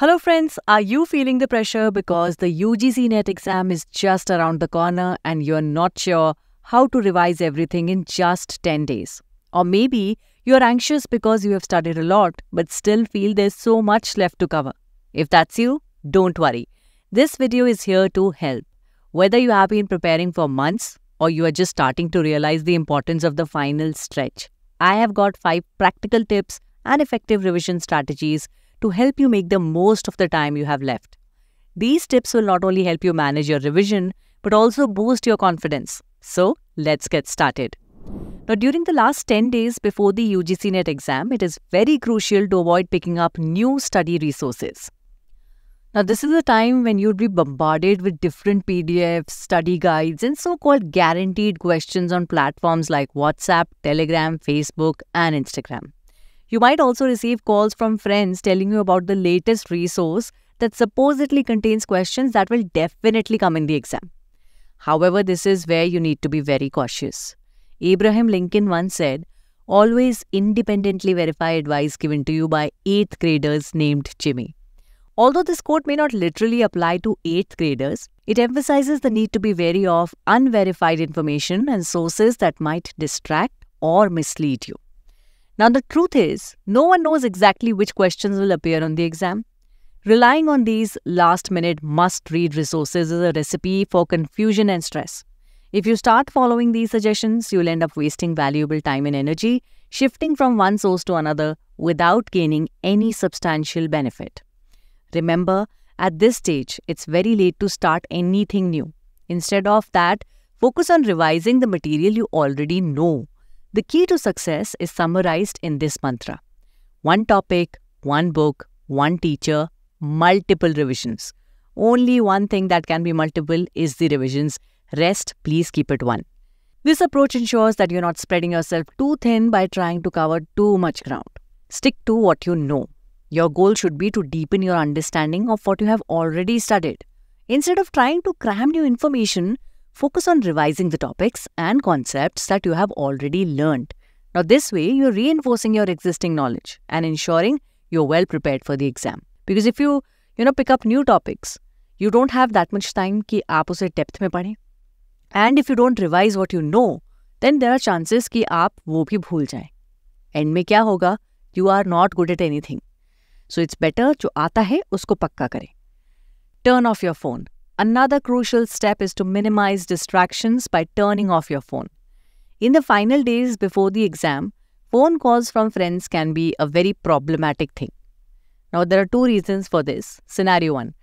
Hello friends, are you feeling the pressure because the UGC NET exam is just around the corner and you're not sure how to revise everything in just 10 days? Or maybe you're anxious because you have studied a lot but still feel there's so much left to cover. If that's you, don't worry. This video is here to help. Whether you have been preparing for months or you are just starting to realize the importance of the final stretch, I have got 5 practical tips and effective revision strategies to help you make the most of the time you have left. These tips will not only help you manage your revision, but also boost your confidence. So, let's get started. Now, during the last 10 days before the UGC NET exam, it is very crucial to avoid picking up new study resources. Now, this is a time when you'd be bombarded with different PDFs, study guides, and so called guaranteed questions on platforms like WhatsApp, Telegram, Facebook, and Instagram. You might also receive calls from friends telling you about the latest resource that supposedly contains questions that will definitely come in the exam. However, this is where you need to be very cautious. Abraham Lincoln once said, Always independently verify advice given to you by 8th graders named Jimmy. Although this quote may not literally apply to 8th graders, it emphasizes the need to be wary of unverified information and sources that might distract or mislead you. Now, the truth is, no one knows exactly which questions will appear on the exam. Relying on these last minute must read resources is a recipe for confusion and stress. If you start following these suggestions, you'll end up wasting valuable time and energy, shifting from one source to another without gaining any substantial benefit. Remember, at this stage, it's very late to start anything new. Instead of that, focus on revising the material you already know. The key to success is summarized in this mantra one topic, one book, one teacher, multiple revisions. Only one thing that can be multiple is the revisions. Rest, please keep it one. This approach ensures that you're not spreading yourself too thin by trying to cover too much ground. Stick to what you know. Your goal should be to deepen your understanding of what you have already studied. Instead of trying to cram new information, focus on revising the topics and concepts that you have already learned. Now, this way, you're reinforcing your existing knowledge and ensuring you're well prepared for the exam. Because if you, you know, pick up new topics, you don't have that much time कि आप उसे depth में पढ़ें. And if you don't revise what you know, then there are chances कि आप वो भी भूल जाएं. End में क्या होगा? You are not good at anything. So it's better जो आता है उसको पक्का करें. Turn off your phone. Another crucial step is to minimize distractions by turning off your phone. In the final days before the exam, phone calls from friends can be a very problematic thing. Now, there are two reasons for this. Scenario 1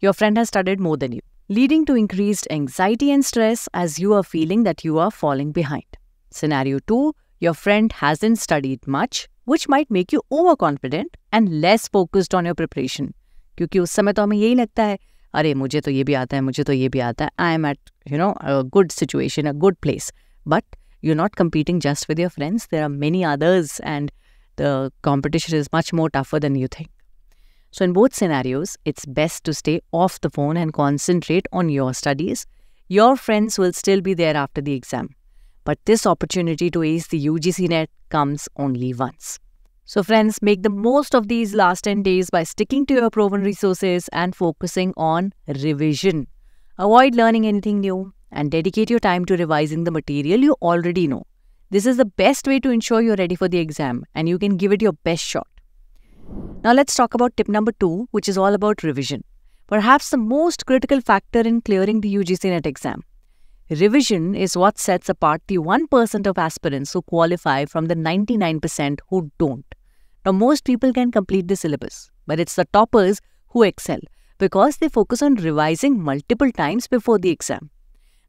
Your friend has studied more than you, leading to increased anxiety and stress as you are feeling that you are falling behind. Scenario 2 Your friend hasn't studied much, which might make you overconfident and less focused on your preparation. क्योंकि उस समय तो हमें यही लगता है अरे मुझे तो ये भी आता है मुझे तो ये भी आता है I am at you know good situation a good place but you not competing just with your friends. There are many others, and the competition is much more tougher than you think. So, in both scenarios, it's best to stay off the phone and concentrate on your studies. Your friends will still be there after the exam, but this opportunity to ace the UGC net comes only once. So friends, make the most of these last 10 days by sticking to your proven resources and focusing on revision. Avoid learning anything new and dedicate your time to revising the material you already know. This is the best way to ensure you're ready for the exam and you can give it your best shot. Now let's talk about tip number 2 which is all about revision. Perhaps the most critical factor in clearing the UGC NET exam. Revision is what sets apart the 1% of aspirants who qualify from the 99% who don't. Now, most people can complete the syllabus, but it's the toppers who excel because they focus on revising multiple times before the exam.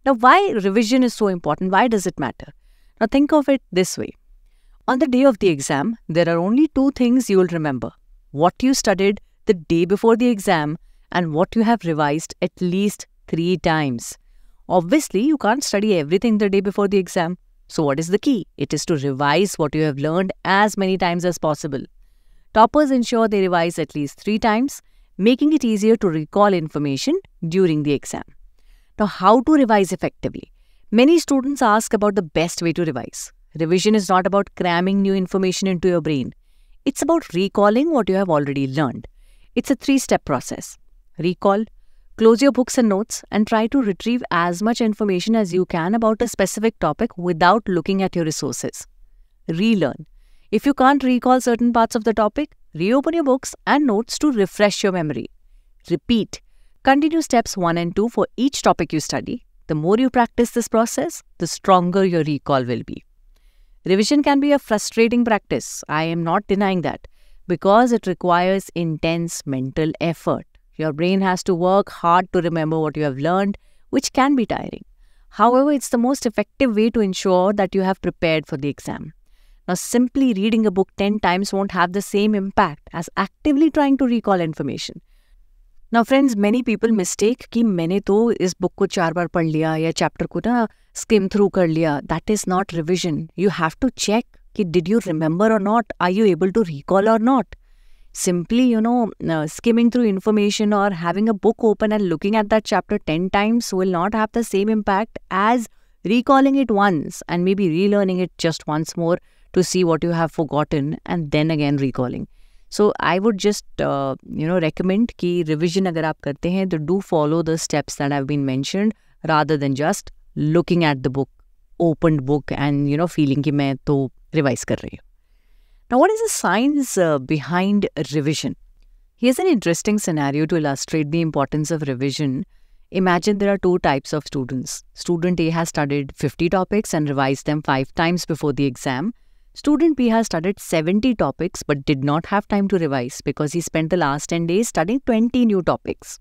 Now, why revision is so important? Why does it matter? Now, think of it this way. On the day of the exam, there are only two things you will remember. What you studied the day before the exam and what you have revised at least three times. Obviously, you can't study everything the day before the exam. So what is the key? It is to revise what you have learned as many times as possible. Toppers ensure they revise at least three times, making it easier to recall information during the exam. Now, how to revise effectively? Many students ask about the best way to revise. Revision is not about cramming new information into your brain. It's about recalling what you have already learned. It's a three-step process. Recall, Close your books and notes and try to retrieve as much information as you can about a specific topic without looking at your resources. Relearn. If you can't recall certain parts of the topic, reopen your books and notes to refresh your memory. Repeat. Continue steps 1 and 2 for each topic you study. The more you practice this process, the stronger your recall will be. Revision can be a frustrating practice, I am not denying that, because it requires intense mental effort. Your brain has to work hard to remember what you have learned, which can be tiring. However, it's the most effective way to ensure that you have prepared for the exam. Now, simply reading a book 10 times won't have the same impact as actively trying to recall information. Now, friends, many people mistake कि मैंने तो इस book को चार बार पढ़ लिया या chapter skim through कर That is not revision. You have to check कि did you remember or not? Are you able to recall or not? simply you know uh, skimming through information or having a book open and looking at that chapter 10 times will not have the same impact as recalling it once and maybe relearning it just once more to see what you have forgotten and then again recalling so i would just uh, you know recommend ki revision agar aap do follow the steps that have been mentioned rather than just looking at the book open book and you know feeling ki main to revise kar now, what is the science uh, behind revision? Here's an interesting scenario to illustrate the importance of revision. Imagine there are two types of students. Student A has studied 50 topics and revised them 5 times before the exam. Student B has studied 70 topics but did not have time to revise because he spent the last 10 days studying 20 new topics.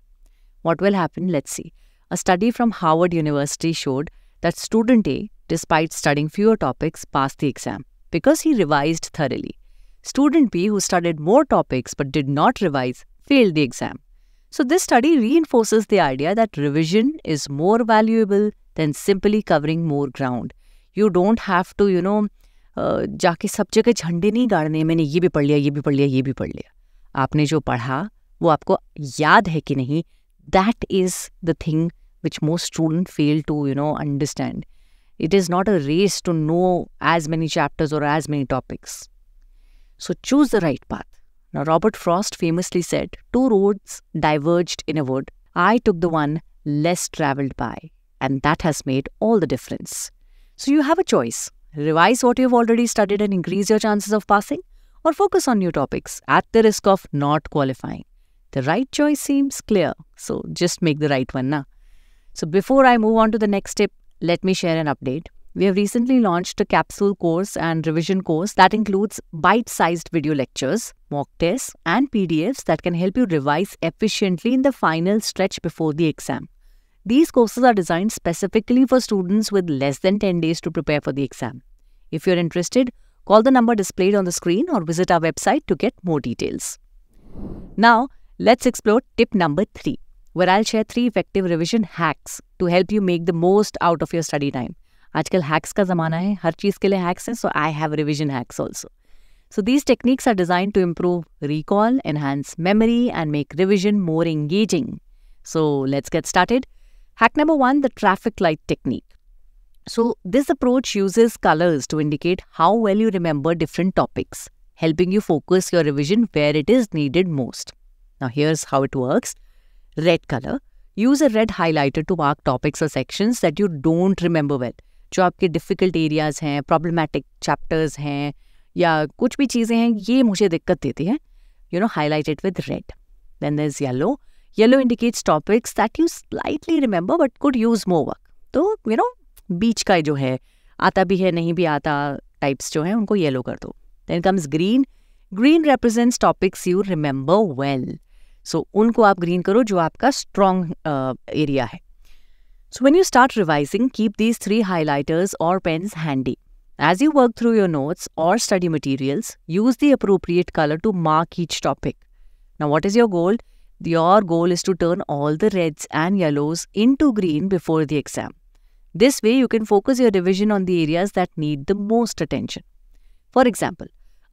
What will happen? Let's see. A study from Howard University showed that student A, despite studying fewer topics, passed the exam because he revised thoroughly. Student B, who studied more topics but did not revise, failed the exam. So, this study reinforces the idea that revision is more valuable than simply covering more ground. You don't have to, you know, uh, जाके सब जगह झंडे नहीं गाड़ने मैंने ये भी पढ़ लिया ये भी पढ़ लिया ये भी पढ़ लिया आपने जो पढ़ा वो आपको याद है कि नहीं that is the thing which most students fail to, you know, understand. It is not a race to know as many chapters or as many topics. So choose the right path. Now, Robert Frost famously said, Two roads diverged in a wood. I took the one less traveled by, and that has made all the difference. So, you have a choice revise what you've already studied and increase your chances of passing, or focus on new topics at the risk of not qualifying. The right choice seems clear, so just make the right one now. So, before I move on to the next tip, let me share an update. We have recently launched a capsule course and revision course that includes bite-sized video lectures, mock tests, and PDFs that can help you revise efficiently in the final stretch before the exam. These courses are designed specifically for students with less than 10 days to prepare for the exam. If you're interested, call the number displayed on the screen or visit our website to get more details. Now, let's explore tip number 3, where I'll share 3 effective revision hacks to help you make the most out of your study time. आजकल hacks का ज़माना है हर चीज़ के लिए hacks हैं so I have revision hacks also so these techniques are designed to improve recall enhance memory and make revision more engaging so let's get started hack number one the traffic light technique So, this approach uses colors to indicate how well you remember different topics, helping you focus your revision where it is needed most. Now, here's how it works Red color. Use a red highlighter to mark topics or sections that you don't remember well. जो आपके difficult areas हैं problematic chapters हैं या कुछ भी चीज़ें हैं ये मुझे दिक्कत देती है you know highlighted with red then there is yellow yellow indicates topics that you slightly remember but could use more work तो यू नो बीच का जो है आता भी है नहीं भी आता टाइप्स जो हैं उनको येलो कर दो then comes green green represents topics you remember well so उनको आप ग्रीन करो जो आपका स्ट्रॉन्ग एरिया uh, है So when you start revising, keep these three highlighters or pens handy. As you work through your notes or study materials, use the appropriate color to mark each topic. Now what is your goal? Your goal is to turn all the reds and yellows into green before the exam. This way you can focus your revision on the areas that need the most attention. For example,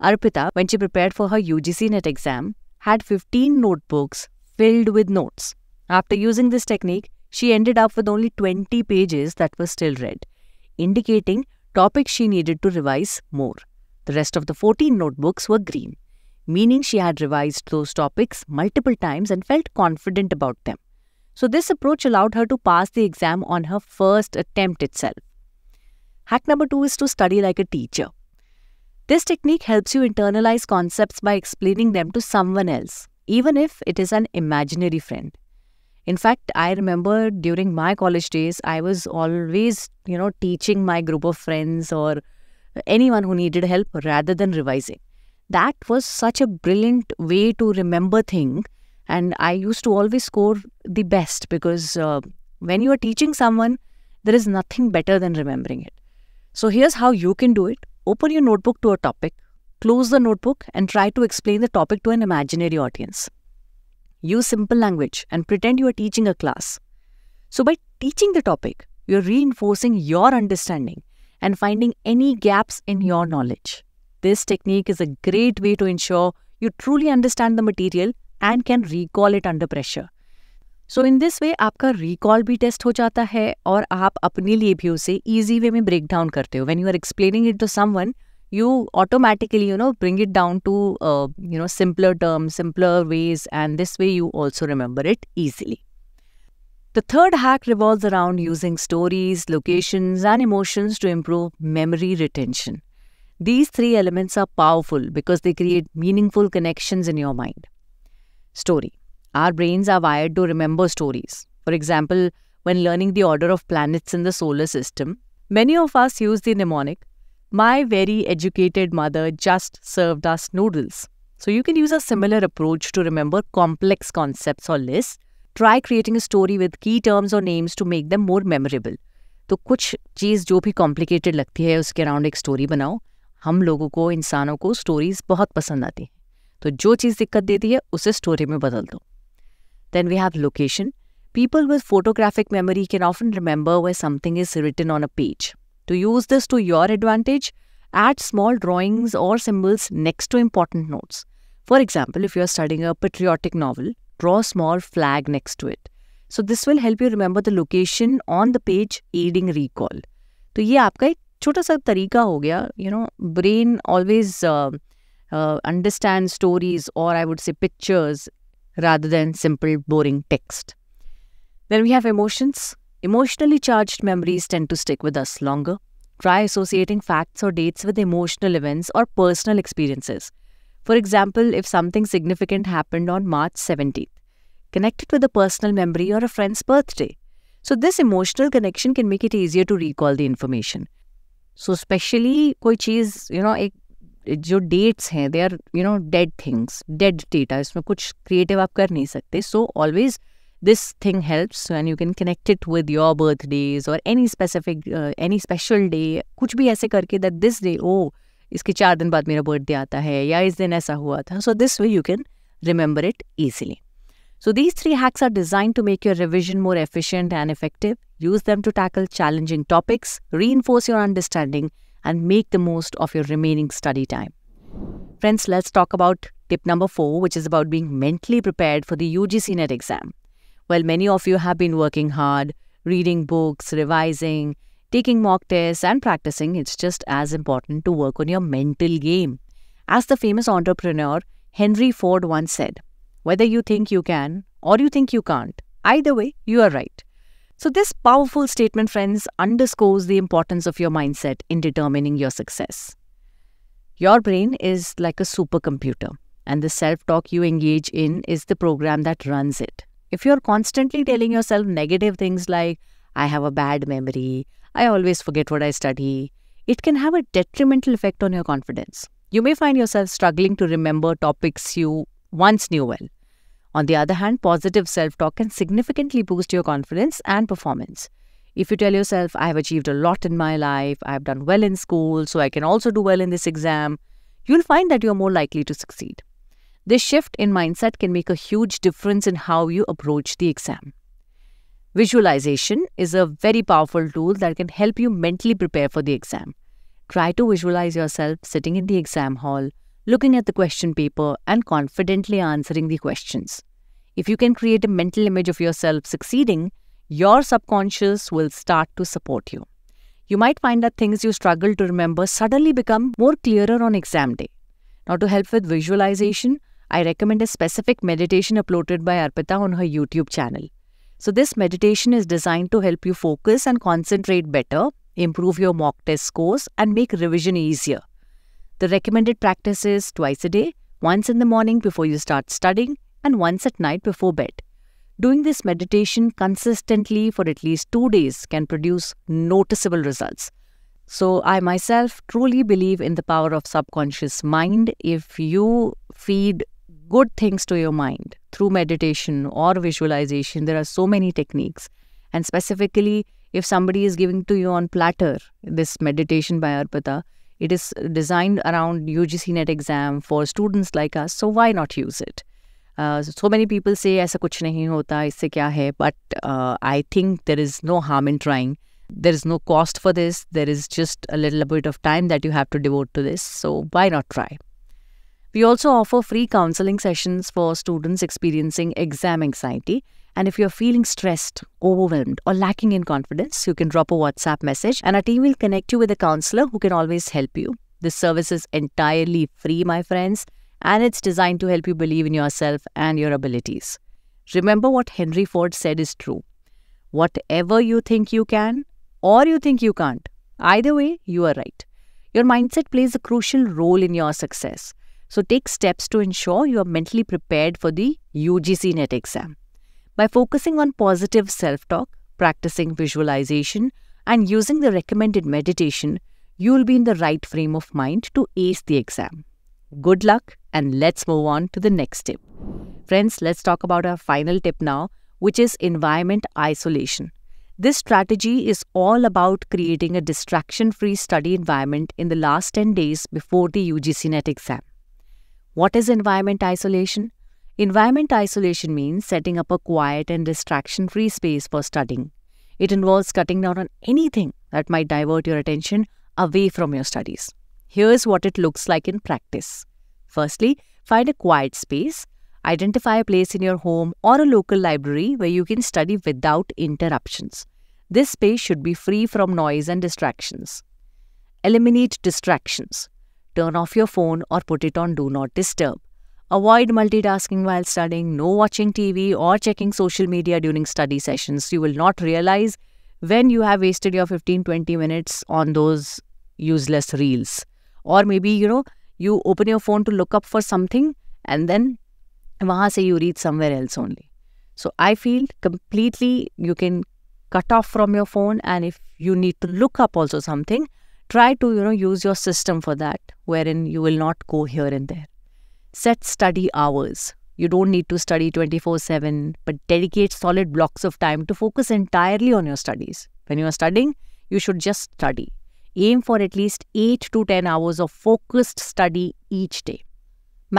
Arpita, when she prepared for her UGC NET exam, had 15 notebooks filled with notes. After using this technique, she ended up with only 20 pages that were still read, indicating topics she needed to revise more. The rest of the 14 notebooks were green, meaning she had revised those topics multiple times and felt confident about them. So, this approach allowed her to pass the exam on her first attempt itself. Hack number two is to study like a teacher. This technique helps you internalize concepts by explaining them to someone else, even if it is an imaginary friend. In fact, I remember during my college days, I was always, you know, teaching my group of friends or anyone who needed help rather than revising. That was such a brilliant way to remember things. And I used to always score the best because uh, when you are teaching someone, there is nothing better than remembering it. So here's how you can do it. Open your notebook to a topic, close the notebook and try to explain the topic to an imaginary audience. Use simple language and pretend you are teaching a class. So by teaching the topic, you're reinforcing your understanding and finding any gaps in your knowledge. This technique is a great way to ensure you truly understand the material and can recall it under pressure. So, in this way, आपका recall भी test हो जाता है और आप अपने लिए भी उसे easy way में ब्रेक breakdown करते हो When you are explaining it to someone you automatically you know bring it down to uh, you know simpler terms simpler ways and this way you also remember it easily the third hack revolves around using stories locations and emotions to improve memory retention these three elements are powerful because they create meaningful connections in your mind story our brains are wired to remember stories for example when learning the order of planets in the solar system many of us use the mnemonic my very educated mother just served us noodles. So you can use a similar approach to remember complex concepts or lists. Try creating a story with key terms or names to make them more memorable. तो कुछ चीज़ जो भी complicated लगती है उसके around एक story बनाओ हम लोगों को इंसानों को स्टोरीज बहुत पसंद आती हैं तो जो चीज़ दिक्कत देती है उसे स्टोरी में बदल दो then we have location people with photographic memory can often remember where something is written on a page to use this to your advantage, add small drawings or symbols next to important notes. For example, if you are studying a patriotic novel, draw a small flag next to it. So this will help you remember the location on the page, aiding recall. So ये आपका एक छोटा सा तरीका हो गया you know brain always understand stories और I would rather than simple boring text. Then we have emotions. Emotionally charged memories tend to stick with us longer. Try associating facts or dates with emotional events or personal experiences. For example, if something significant happened on March 17th, connect it with a personal memory or a friend's birthday. So this emotional connection can make it easier to recall the information. So especially कोई चीज़ you know जो dates हैं they are you know dead things, dead data इसमें कुछ creative आप कर नहीं सकते. So always this thing helps and you can connect it with your birthdays or any specific uh, any special day कुछ भी ऐसे करके that this day oh इसके चार दिन बाद मेरा birthday आता है या इस दिन ऐसा हुआ था so this way you can remember it easily so these three hacks are designed to make your revision more efficient and effective use them to tackle challenging topics reinforce your understanding and make the most of your remaining study time friends let's talk about tip number 4 which is about being mentally prepared for the UGC net exam well, many of you have been working hard, reading books, revising, taking mock tests, and practicing. It's just as important to work on your mental game. As the famous entrepreneur Henry Ford once said, whether you think you can or you think you can't, either way, you are right. So, this powerful statement, friends, underscores the importance of your mindset in determining your success. Your brain is like a supercomputer, and the self talk you engage in is the program that runs it. If you're constantly telling yourself negative things like, I have a bad memory, I always forget what I study, it can have a detrimental effect on your confidence. You may find yourself struggling to remember topics you once knew well. On the other hand, positive self talk can significantly boost your confidence and performance. If you tell yourself, I have achieved a lot in my life, I have done well in school, so I can also do well in this exam, you'll find that you're more likely to succeed. This shift in mindset can make a huge difference in how you approach the exam. Visualization is a very powerful tool that can help you mentally prepare for the exam. Try to visualize yourself sitting in the exam hall, looking at the question paper, and confidently answering the questions. If you can create a mental image of yourself succeeding, your subconscious will start to support you. You might find that things you struggle to remember suddenly become more clearer on exam day. Now, to help with visualization, I recommend a specific meditation uploaded by Arpita on her YouTube channel. So, this meditation is designed to help you focus and concentrate better, improve your mock test scores, and make revision easier. The recommended practice is twice a day, once in the morning before you start studying, and once at night before bed. Doing this meditation consistently for at least two days can produce noticeable results. So, I myself truly believe in the power of subconscious mind. If you feed good things to your mind through meditation or visualization. There are so many techniques. And specifically, if somebody is giving to you on platter this meditation by Arpita, it is designed around UGC NET exam for students like us, so why not use it? Uh, so many people say, aisa kuch nahi hota, isse kya hai? But uh, I think there is no harm in trying. There is no cost for this. There is just a little bit of time that you have to devote to this. So why not try? We also offer free counseling sessions for students experiencing exam anxiety. And if you're feeling stressed, overwhelmed, or lacking in confidence, you can drop a WhatsApp message and our team will connect you with a counselor who can always help you. This service is entirely free, my friends, and it's designed to help you believe in yourself and your abilities. Remember what Henry Ford said is true. Whatever you think you can, or you think you can't, either way, you are right. Your mindset plays a crucial role in your success. So take steps to ensure you are mentally prepared for the UGC NET exam. By focusing on positive self-talk, practicing visualization, and using the recommended meditation, you will be in the right frame of mind to ace the exam. Good luck and let's move on to the next tip. Friends, let's talk about our final tip now, which is environment isolation. This strategy is all about creating a distraction-free study environment in the last 10 days before the UGC NET exam. What is environment isolation? Environment isolation means setting up a quiet and distraction-free space for studying. It involves cutting down on anything that might divert your attention away from your studies. Here's what it looks like in practice. Firstly, find a quiet space. Identify a place in your home or a local library where you can study without interruptions. This space should be free from noise and distractions. Eliminate distractions. Turn off your phone or put it on Do Not Disturb. Avoid multitasking while studying, no watching TV or checking social media during study sessions. You will not realize when you have wasted your 15-20 minutes on those useless reels. Or maybe, you know, you open your phone to look up for something and then wahan you read somewhere else only. So I feel completely you can cut off from your phone and if you need to look up also something, try to you know use your system for that wherein you will not go here and there set study hours you don't need to study 24/7 but dedicate solid blocks of time to focus entirely on your studies when you are studying you should just study aim for at least 8 to 10 hours of focused study each day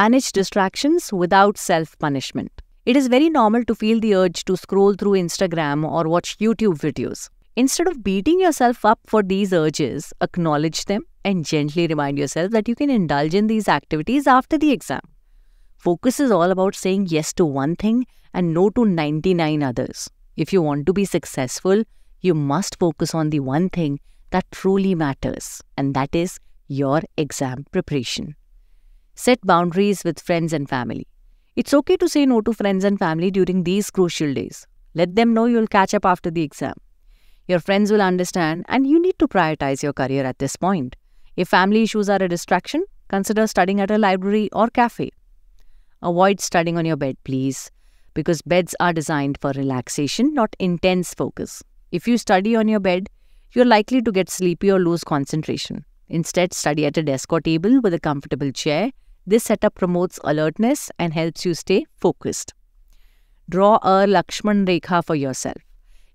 manage distractions without self punishment it is very normal to feel the urge to scroll through instagram or watch youtube videos Instead of beating yourself up for these urges, acknowledge them and gently remind yourself that you can indulge in these activities after the exam. Focus is all about saying yes to one thing and no to 99 others. If you want to be successful, you must focus on the one thing that truly matters, and that is your exam preparation. Set boundaries with friends and family. It's okay to say no to friends and family during these crucial days. Let them know you'll catch up after the exam. Your friends will understand, and you need to prioritize your career at this point. If family issues are a distraction, consider studying at a library or cafe. Avoid studying on your bed, please, because beds are designed for relaxation, not intense focus. If you study on your bed, you're likely to get sleepy or lose concentration. Instead, study at a desk or table with a comfortable chair. This setup promotes alertness and helps you stay focused. Draw a Lakshman Rekha for yourself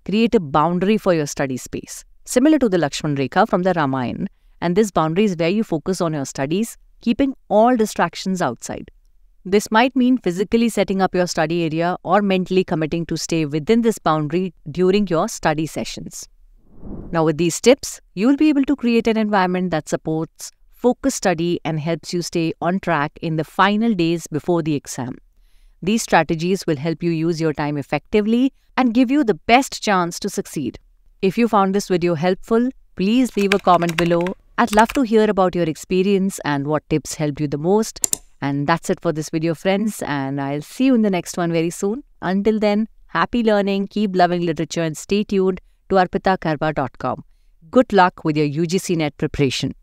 create a boundary for your study space, similar to the Lakshman Rekha from the Ramayana, and this boundary is where you focus on your studies, keeping all distractions outside. This might mean physically setting up your study area or mentally committing to stay within this boundary during your study sessions. Now, with these tips, you'll be able to create an environment that supports focused study and helps you stay on track in the final days before the exam. These strategies will help you use your time effectively and give you the best chance to succeed. If you found this video helpful, please leave a comment below. I'd love to hear about your experience and what tips helped you the most. And that's it for this video, friends. And I'll see you in the next one very soon. Until then, happy learning, keep loving literature, and stay tuned to arpitakarba.com. Good luck with your UGC NET preparation.